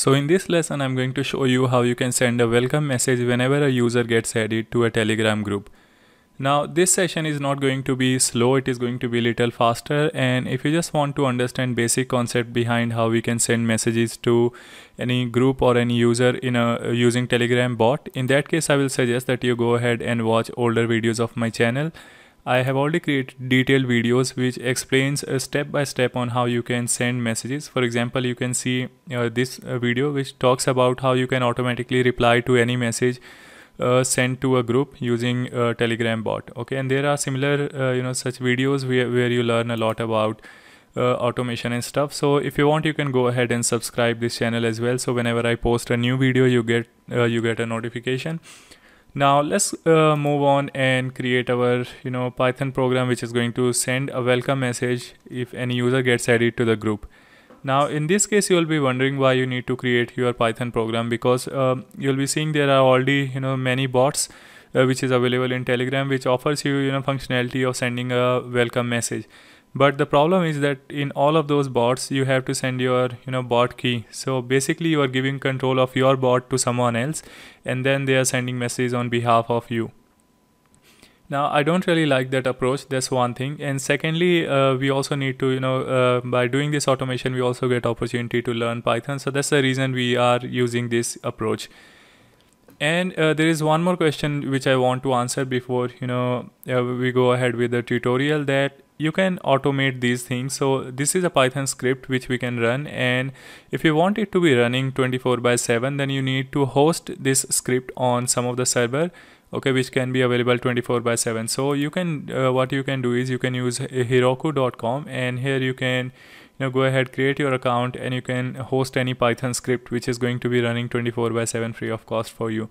So in this lesson I'm going to show you how you can send a welcome message whenever a user gets added to a telegram group. Now this session is not going to be slow, it is going to be little faster and if you just want to understand basic concept behind how we can send messages to any group or any user in a using telegram bot, in that case I will suggest that you go ahead and watch older videos of my channel I have already created detailed videos which explains a uh, step by step on how you can send messages. For example, you can see uh, this uh, video which talks about how you can automatically reply to any message uh, sent to a group using uh, Telegram bot. Okay, and there are similar you know such videos where, where you learn a lot about automation and stuff. So if you want, you can go ahead and subscribe this channel as well. So whenever I post a new video, you get you get a notification. Now let's uh, move on and create our you know Python program which is going to send a welcome message if any user gets added to the group. Now in this case you will be wondering why you need to create your Python program because uh, you'll be seeing there are already you know many bots uh, which is available in Telegram which offers you you know functionality of sending a welcome message but the problem is that in all of those bots you have to send your you know bot key so basically you are giving control of your bot to someone else and then they are sending messages on behalf of you now i don't really like that approach that's one thing and secondly uh, we also need to you know uh, by doing this automation we also get opportunity to learn python so that's the reason we are using this approach and uh, there is one more question which i want to answer before you know uh, we go ahead with the tutorial that you can automate these things so this is a python script which we can run and if you want it to be running 24 by 7 then you need to host this script on some of the server okay which can be available 24 by 7 so you can uh, what you can do is you can use heroku.com and here you can you know go ahead create your account and you can host any python script which is going to be running 24 by 7 free of cost for you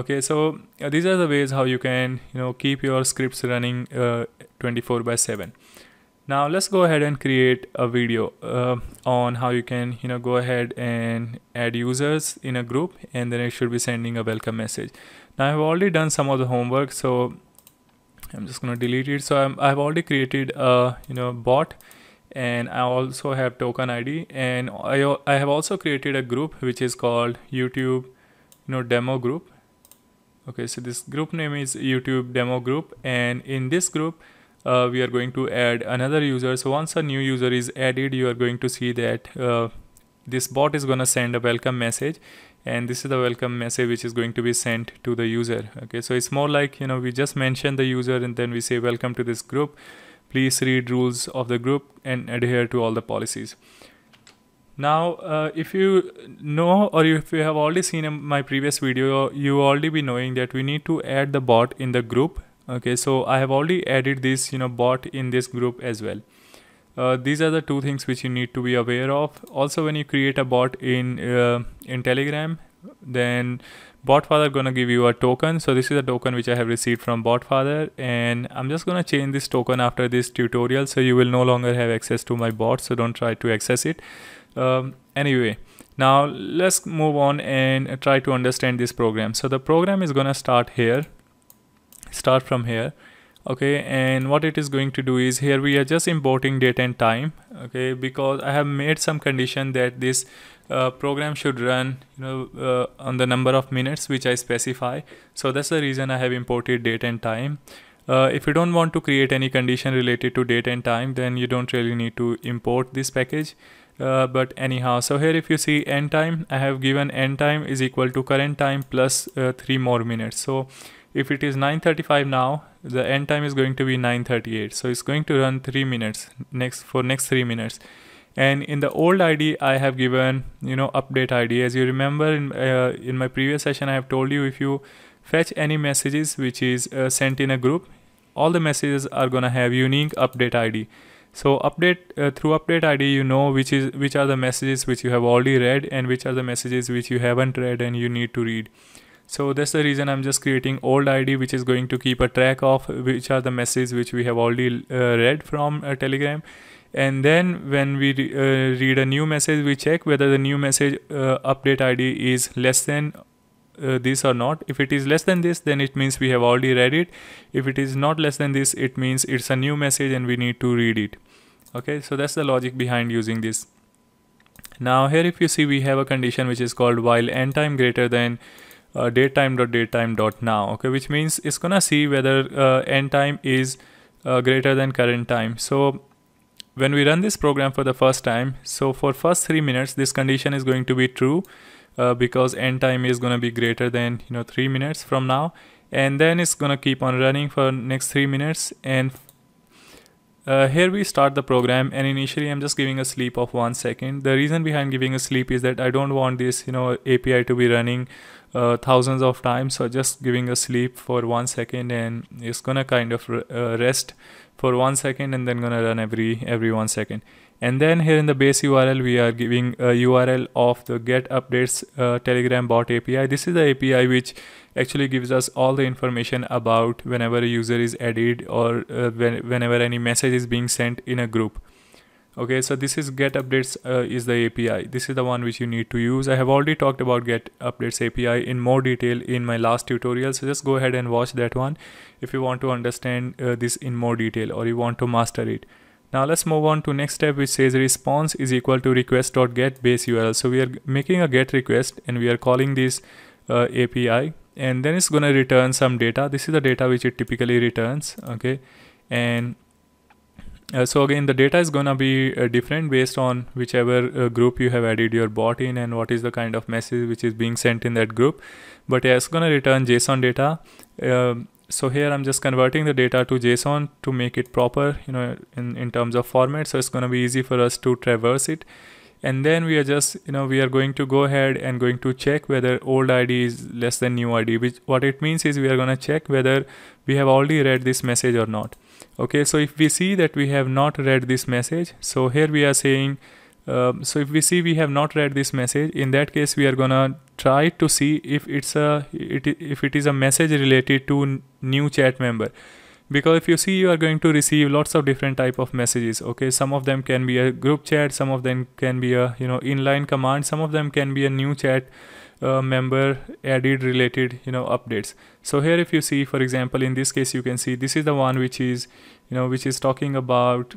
okay so uh, these are the ways how you can you know keep your scripts running uh, 24 by 7 now let's go ahead and create a video uh, on how you can you know go ahead and add users in a group and then it should be sending a welcome message now i've already done some of the homework so i'm just going to delete it so i have already created a you know bot and I also have token ID and I, I have also created a group which is called YouTube you know demo group okay so this group name is youtube demo group and in this group uh, we are going to add another user so once a new user is added you are going to see that uh, this bot is going to send a welcome message and this is the welcome message which is going to be sent to the user okay so it's more like you know we just mention the user and then we say welcome to this group please read rules of the group and adhere to all the policies now uh, if you know or if you have already seen my previous video you already be knowing that we need to add the bot in the group okay so i have already added this you know bot in this group as well uh, these are the two things which you need to be aware of also when you create a bot in uh, in telegram then botfather gonna give you a token so this is a token which i have received from botfather and i'm just gonna change this token after this tutorial so you will no longer have access to my bot so don't try to access it um, anyway now let's move on and try to understand this program so the program is gonna start here start from here okay and what it is going to do is here we are just importing date and time okay because I have made some condition that this uh, program should run you know uh, on the number of minutes which I specify so that's the reason I have imported date and time uh, if you don't want to create any condition related to date and time then you don't really need to import this package uh, but anyhow so here if you see end time i have given end time is equal to current time plus, uh, 3 more minutes so if it is 9:35 now the end time is going to be 9:38 so it's going to run 3 minutes next for next 3 minutes and in the old id i have given you know update id as you remember in uh, in my previous session i have told you if you fetch any messages which is uh, sent in a group all the messages are going to have unique update id so update uh, through update id you know which is which are the messages which you have already read and which are the messages which you haven't read and you need to read so that's the reason i'm just creating old id which is going to keep a track of which are the messages which we have already uh, read from uh, telegram and then when we re uh, read a new message we check whether the new message uh, update id is less than uh, this or not if it is less than this then it means we have already read it if it is not less than this it means it's a new message and we need to read it okay so that's the logic behind using this now here if you see we have a condition which is called while end time greater than uh, time dot date time dot now okay which means it's gonna see whether uh, time is uh, greater than current time so when we run this program for the first time so for first three minutes this condition is going to be true uh, because end time is going to be greater than you know three minutes from now and then it's going to keep on running for next three minutes and uh, here we start the program and initially I'm just giving a sleep of one second. The reason behind giving a sleep is that I don't want this you know API to be running uh, thousands of times so just giving a sleep for one second and it's gonna kind of uh, rest for one second and then gonna run every every one second and then here in the base url we are giving a url of the get updates uh, telegram bot api this is the api which actually gives us all the information about whenever a user is added or uh, when, whenever any message is being sent in a group okay so this is get updates uh, is the api this is the one which you need to use i have already talked about get updates api in more detail in my last tutorial so just go ahead and watch that one if you want to understand uh, this in more detail or you want to master it now let's move on to next step which says response is equal to request.get base url so we are making a get request and we are calling this uh, api and then it's going to return some data this is the data which it typically returns okay and uh, so again the data is going to be uh, different based on whichever uh, group you have added your bot in and what is the kind of message which is being sent in that group but yeah, it's going to return json data um, so here i'm just converting the data to json to make it proper you know in in terms of format so it's going to be easy for us to traverse it and then we are just you know we are going to go ahead and going to check whether old id is less than new id which what it means is we are going to check whether we have already read this message or not okay so if we see that we have not read this message so here we are saying uh, so if we see we have not read this message in that case we are gonna try to see if it's a it, if it is a message related to new chat member because if you see you are going to receive lots of different type of messages okay some of them can be a group chat some of them can be a you know inline command some of them can be a new chat uh, member added related you know updates so here if you see for example in this case you can see this is the one which is you know which is talking about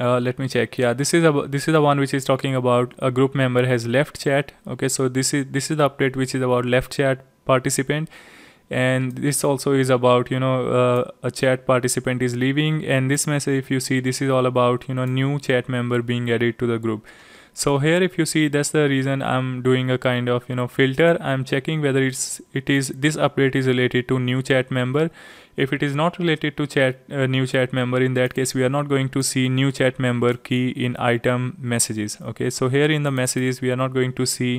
uh, let me check yeah this is about this is the one which is talking about a group member has left chat okay so this is this is the update which is about left chat participant and this also is about you know uh, a chat participant is leaving and this message if you see this is all about you know new chat member being added to the group so here if you see that's the reason i'm doing a kind of you know filter i'm checking whether it's it is this update is related to new chat member if it is not related to chat uh, new chat member in that case we are not going to see new chat member key in item messages okay so here in the messages we are not going to see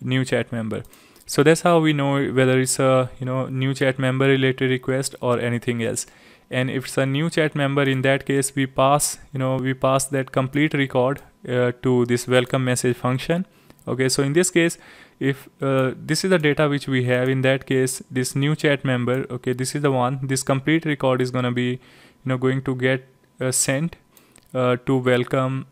new chat member so that's how we know whether it's a you know new chat member related request or anything else and if it's a new chat member in that case we pass you know we pass that complete record uh, to this welcome message function okay so in this case if uh, this is the data which we have in that case this new chat member okay this is the one this complete record is going to be you know going to get uh, sent uh, to welcome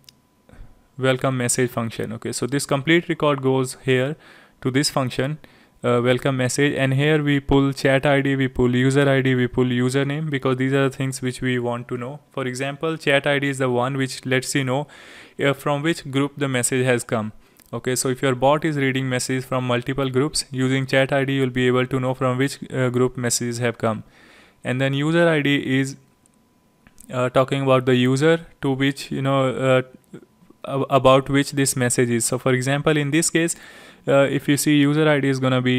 welcome message function okay so this complete record goes here to this function uh, welcome message and here we pull chat id we pull user id we pull username because these are the things which we want to know for example chat id is the one which lets you know uh, from which group the message has come okay so if your bot is reading messages from multiple groups using chat id you'll be able to know from which uh, group messages have come and then user id is uh, talking about the user to which you know uh, about which this message is so for example in this case uh, if you see user id uh, is gonna be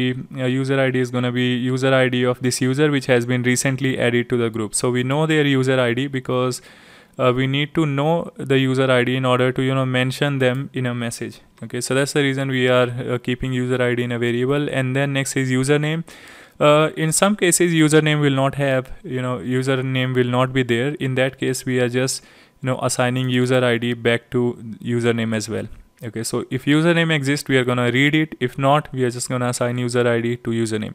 user id is gonna be user id of this user which has been recently added to the group so we know their user id because uh, we need to know the user id in order to you know mention them in a message okay so that's the reason we are uh, keeping user id in a variable and then next is username uh, in some cases username will not have you know username will not be there in that case we are just you know assigning user id back to username as well okay so if username exists we are gonna read it if not we are just gonna assign user id to username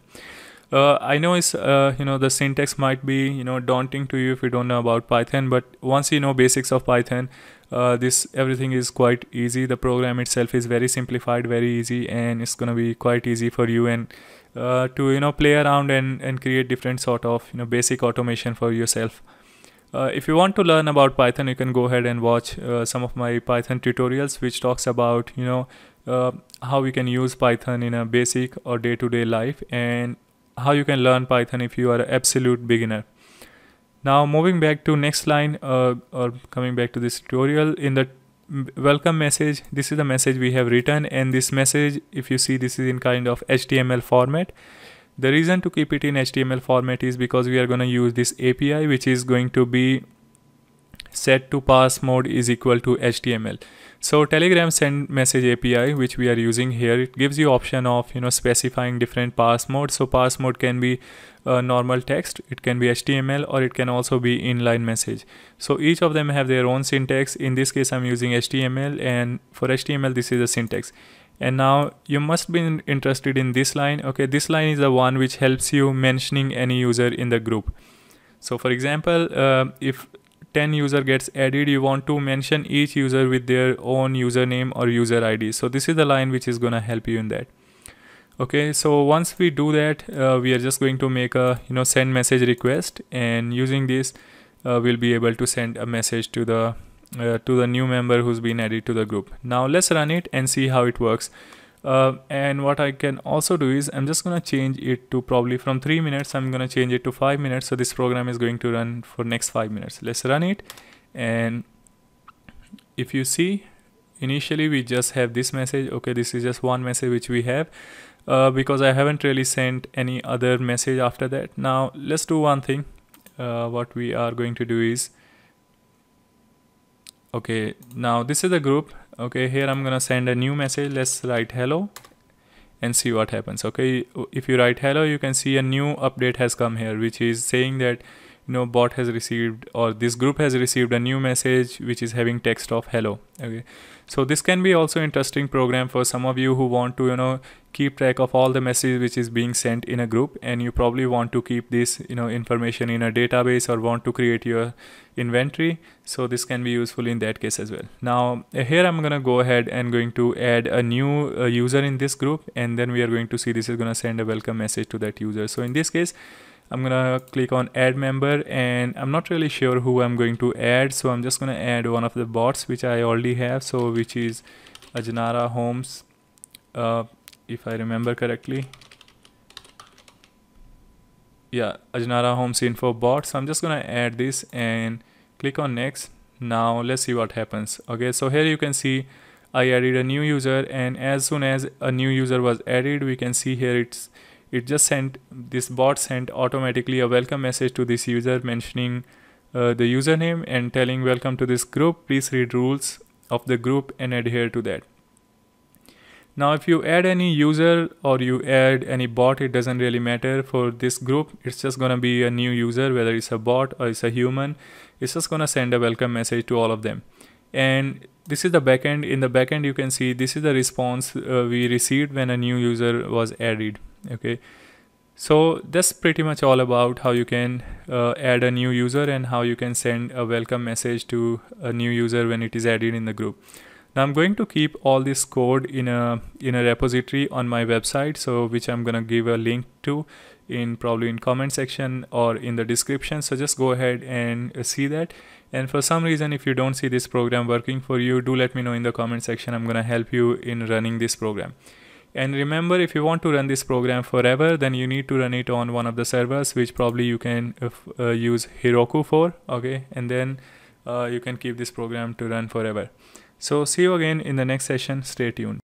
uh, I know it's uh, you know the syntax might be you know daunting to you if you don't know about Python, but once you know basics of Python, uh, this everything is quite easy. The program itself is very simplified, very easy, and it's gonna be quite easy for you and uh, to you know play around and and create different sort of you know basic automation for yourself. Uh, if you want to learn about Python, you can go ahead and watch uh, some of my Python tutorials, which talks about you know uh, how you can use Python in a basic or day-to-day -day life, and how you can learn Python if you are an absolute beginner. Now moving back to next line uh, or coming back to this tutorial in the welcome message this is the message we have written and this message if you see this is in kind of HTML format the reason to keep it in HTML format is because we are going to use this API which is going to be set to pass mode is equal to HTML. So Telegram send message API which we are using here it gives you option of you know specifying different pass mode. So pass mode can be uh, normal text, it can be HTML or it can also be inline message. So each of them have their own syntax. In this case I'm using HTML and for HTML this is the syntax and now you must be interested in this line okay this line is the one which helps you mentioning any user in the group so for example uh, if 10 user gets added you want to mention each user with their own username or user id so this is the line which is going to help you in that okay so once we do that uh, we are just going to make a you know send message request and using this uh, we'll be able to send a message to the uh, to the new member who's been added to the group. Now let's run it and see how it works. Uh, and what I can also do is I'm just gonna change it to probably from 3 minutes I'm gonna change it to 5 minutes so this program is going to run for next 5 minutes let's run it and if you see initially we just have this message okay this is just one message which we have uh, because I haven't really sent any other message after that now let's do one thing uh, what we are going to do is okay now this is the group okay here i'm gonna send a new message let's write hello and see what happens okay if you write hello you can see a new update has come here which is saying that you know bot has received or this group has received a new message which is having text of hello okay so this can be also interesting program for some of you who want to you know keep track of all the messages which is being sent in a group and you probably want to keep this you know information in a database or want to create your inventory so this can be useful in that case as well now uh, here i'm going to go ahead and going to add a new uh, user in this group and then we are going to see this is going to send a welcome message to that user so in this case I'm gonna click on add member and I'm not really sure who I'm going to add so I'm just gonna add one of the bots which I already have so which is Ajnara Holmes uh, if I remember correctly yeah Ajnara Holmes info bot so I'm just gonna add this and click on next now let's see what happens okay so here you can see I added a new user and as soon as a new user was added we can see here it's it just sent this bot sent automatically a welcome message to this user mentioning uh, the username and telling welcome to this group please read rules of the group and adhere to that now if you add any user or you add any bot it doesn't really matter for this group it's just gonna be a new user whether it's a bot or it's a human it's just gonna send a welcome message to all of them and this is the backend in the backend you can see this is the response uh, we received when a new user was added okay so that's pretty much all about how you can uh, add a new user and how you can send a welcome message to a new user when it is added in the group. Now I'm going to keep all this code in a in a repository on my website so which I'm gonna give a link to in probably in comment section or in the description so just go ahead and uh, see that and for some reason if you don't see this program working for you do let me know in the comment section I'm gonna help you in running this program. And remember, if you want to run this program forever, then you need to run it on one of the servers, which probably you can uh, uh use Heroku for, okay? And then uh, you can keep this program to run forever. So see you again in the next session. Stay tuned.